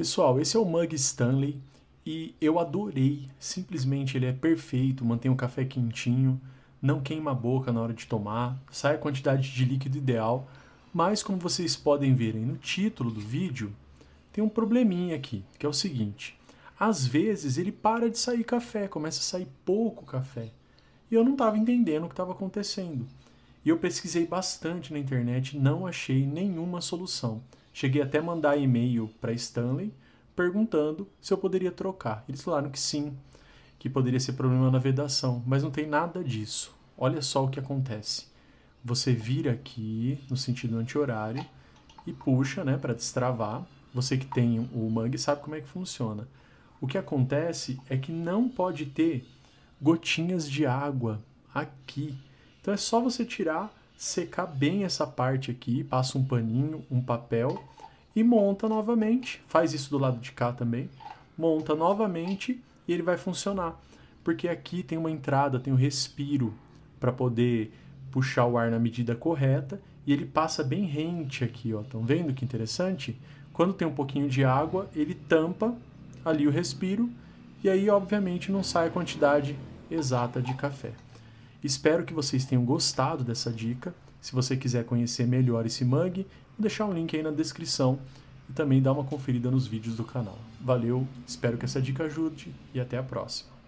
Pessoal, esse é o mug Stanley e eu adorei. Simplesmente ele é perfeito, mantém o café quentinho, não queima a boca na hora de tomar, sai a quantidade de líquido ideal. Mas como vocês podem ver no título do vídeo, tem um probleminha aqui, que é o seguinte: às vezes ele para de sair café, começa a sair pouco café. E eu não estava entendendo o que estava acontecendo. E eu pesquisei bastante na internet, não achei nenhuma solução. Cheguei até a mandar e-mail para Stanley perguntando se eu poderia trocar. Eles falaram que sim, que poderia ser problema na vedação, mas não tem nada disso. Olha só o que acontece. Você vira aqui no sentido anti-horário e puxa, né, para destravar. Você que tem o mangue sabe como é que funciona. O que acontece é que não pode ter gotinhas de água aqui então é só você tirar, secar bem essa parte aqui, passa um paninho, um papel e monta novamente. Faz isso do lado de cá também. Monta novamente e ele vai funcionar. Porque aqui tem uma entrada, tem um respiro para poder puxar o ar na medida correta e ele passa bem rente aqui, ó. Estão vendo que interessante? Quando tem um pouquinho de água, ele tampa ali o respiro e aí, obviamente, não sai a quantidade exata de café. Espero que vocês tenham gostado dessa dica. Se você quiser conhecer melhor esse mangue, vou deixar um link aí na descrição e também dá uma conferida nos vídeos do canal. Valeu, espero que essa dica ajude e até a próxima.